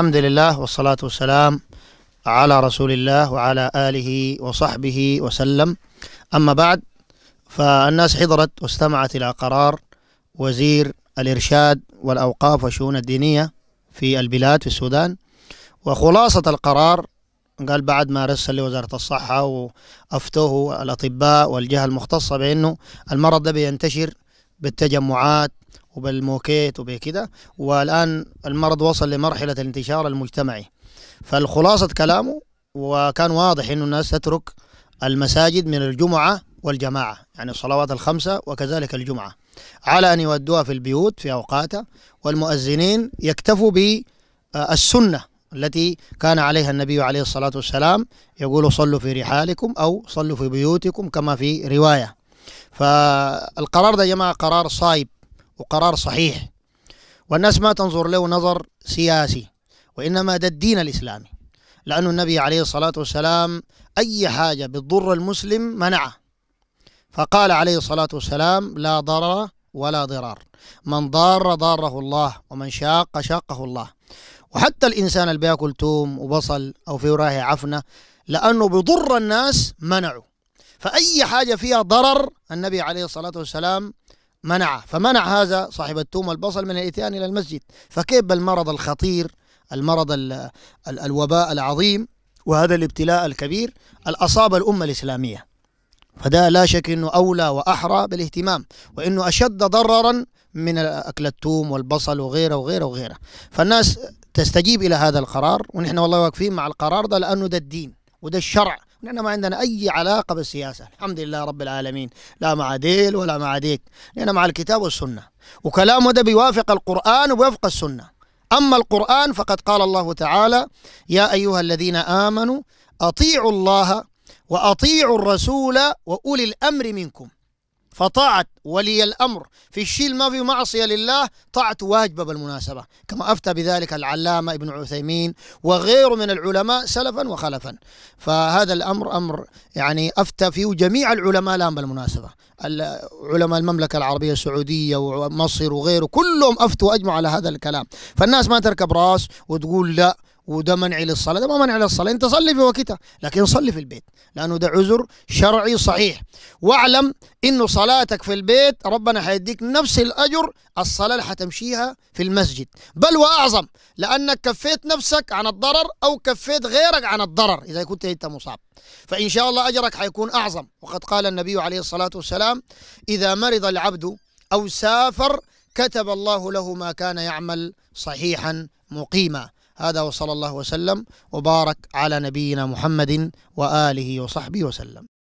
الحمد لله والصلاة والسلام على رسول الله وعلى آله وصحبه وسلم أما بعد فالناس حضرت واستمعت إلى قرار وزير الإرشاد والأوقاف والشؤون الدينية في البلاد في السودان وخلاصة القرار قال بعد ما رسل لوزارة الصحة وأفتوه الأطباء والجهة المختصة بأنه المرض ده بينتشر بالتجمعات وبالموكيت وبكده والآن المرض وصل لمرحلة الانتشار المجتمعي فالخلاصة كلامه وكان واضح أنه الناس تترك المساجد من الجمعة والجماعة يعني الصلوات الخمسة وكذلك الجمعة على أن يؤدوها في البيوت في أوقاتها والمؤذنين يكتفوا بالسنة التي كان عليها النبي عليه الصلاة والسلام يقول صلوا في رحالكم أو صلوا في بيوتكم كما في رواية فالقرار ده يا جماعة قرار صايب وقرار صحيح والناس ما تنظر له نظر سياسي وإنما ده الدين الإسلامي لأن النبي عليه الصلاة والسلام أي حاجة بتضر المسلم منعه فقال عليه الصلاة والسلام لا ضرر ولا ضرار من ضار ضاره الله ومن شاق شاقه الله وحتى الإنسان اللي بياكل توم وبصل أو في وراه عفنة لأنه بضر الناس منعه فأي حاجة فيها ضرر النبي عليه الصلاة والسلام منعه فمنع هذا صاحب التوم البصل من الاتيان إلى المسجد فكيف بالمرض الخطير المرض الـ الـ الوباء العظيم وهذا الابتلاء الكبير الأصاب الأمة الإسلامية فده لا شك أنه أولى وأحرى بالاهتمام وأنه أشد ضررا من أكل التوم والبصل وغيره وغيره وغيره فالناس تستجيب إلى هذا القرار ونحن والله واقفين مع القرار ده لأنه ده الدين وده الشرع لأن ما عندنا أي علاقة بالسياسة الحمد لله رب العالمين لا مع ديل ولا مع ديك لأن مع الكتاب والسنة وكلامه ده بيوافق القرآن وبيوافق السنة أما القرآن فقد قال الله تعالى يا أيها الذين آمنوا أطيعوا الله وأطيعوا الرسول وأولي الأمر منكم فطاعت ولي الأمر في الشيء ما في معصية لله طاعت واجبة بالمناسبة كما أفتى بذلك العلامة ابن عثيمين وغيره من العلماء سلفا وخلفا فهذا الأمر أمر يعني أفتى فيه جميع العلماء الآن بالمناسبة علماء المملكة العربية السعودية ومصر وغيره كلهم أفتوا أجمع على هذا الكلام فالناس ما تركب راس وتقول لا وده منع للصلاة ده ما منع للصلاة أنت صلي في وقتها لكن صلي في البيت لأنه ده عذر شرعي صحيح واعلم أنه صلاتك في البيت ربنا هيديك نفس الأجر الصلاة اللي هتمشيها في المسجد بل وأعظم لأنك كفيت نفسك عن الضرر أو كفيت غيرك عن الضرر إذا كنت أنت مصاب فإن شاء الله أجرك حيكون أعظم وقد قال النبي عليه الصلاة والسلام إذا مرض العبد أو سافر كتب الله له ما كان يعمل صحيحا مقيما هذا وصلى الله وسلم وبارك على نبينا محمد وآله وصحبه وسلم